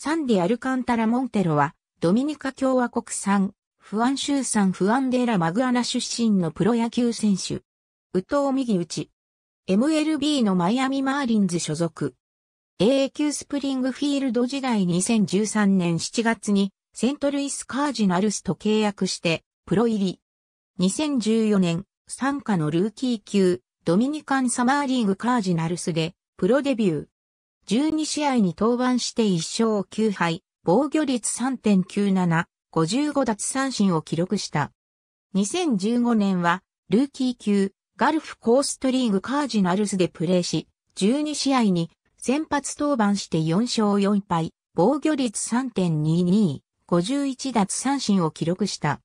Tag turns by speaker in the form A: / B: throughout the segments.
A: サンディ・アルカンタラ・モンテロは、ドミニカ共和国産、フアンシューサン・フアンデーラ・マグアナ出身のプロ野球選手。ウト投右打ち。MLB のマイアミ・マーリンズ所属。AA 級スプリングフィールド時代2013年7月に、セントルイス・カージナルスと契約して、プロ入り。2014年、参加のルーキー級、ドミニカン・サマーリーグ・カージナルスで、プロデビュー。12試合に登板して1勝9敗、防御率3.97、55奪三振を記録した。2015年は、ルーキー級、ガルフコーストリーグカージナルスでプレーし、12試合に先発登板して4勝4敗、防御率3.22、51奪三振を記録した。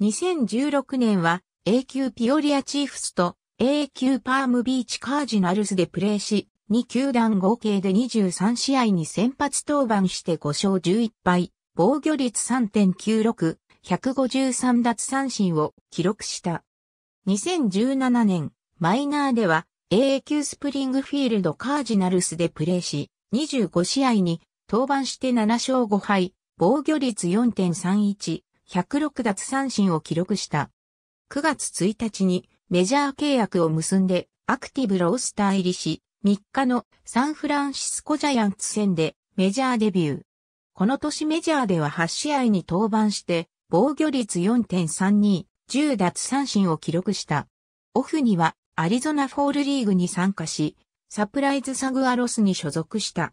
A: 2016年は A 級ピオリアチーフスと A 級パームビーチカージナルスでプレーし、2球団合計で23試合に先発登板して5勝11敗、防御率3.96、153奪三振を記録した。2017年、マイナーでは AA 級スプリングフィールドカージナルスでプレーし、25試合に登板して7勝5敗、防御率4.31、106奪三振を記録した。9月1日にメジャー契約を結んでアクティブロースター入りし、3日のサンフランシスコジャイアンツ戦でメジャーデビュー。この年メジャーでは8試合に登板して、防御率4.32、10奪三振を記録した。オフにはアリゾナフォールリーグに参加し、サプライズサグアロスに所属した。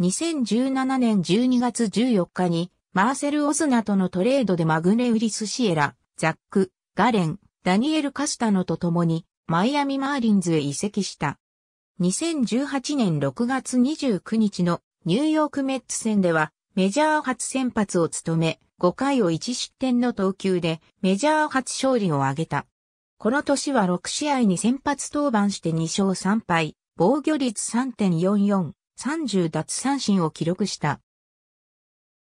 A: 2017年12月14日にマーセル・オズナとのトレードでマグネウリス・シエラ、ザック、ガレン、ダニエル・カスタノと共にマイアミ・マーリンズへ移籍した。2018年6月29日のニューヨークメッツ戦ではメジャー初先発を務め、5回を1失点の投球でメジャー初勝利を挙げた。この年は6試合に先発登板して2勝3敗、防御率3.44、30奪三振を記録した。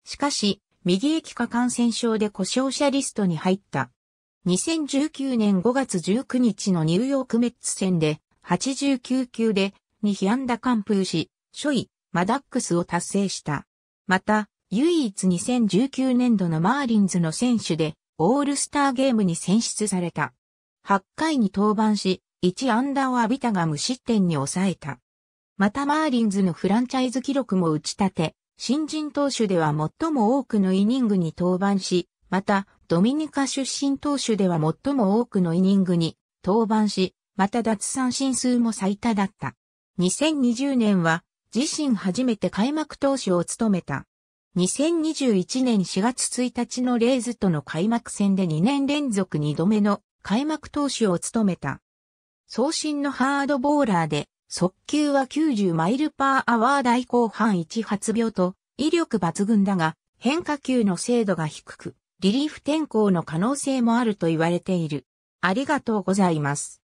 A: しかし、右液化感染症で故障者リストに入った。2019年5月19日のニューヨークメッツ戦で89球で2被安打完封し、初位、マダックスを達成した。また、唯一2019年度のマーリンズの選手で、オールスターゲームに選出された。8回に登板し、1アンダーを浴びたが無失点に抑えた。またマーリンズのフランチャイズ記録も打ち立て、新人投手では最も多くのイニングに登板し、またドミニカ出身投手では最も多くのイニングに登板し、また脱三振数も最多だった。2020年は自身初めて開幕投手を務めた。2021年4月1日のレイズとの開幕戦で2年連続2度目の開幕投手を務めた。送信のハードボーラーで、速球は90マイルパーアワー大後半1発秒と、威力抜群だが、変化球の精度が低く、リリーフ転向の可能性もあると言われている。ありがとうございます。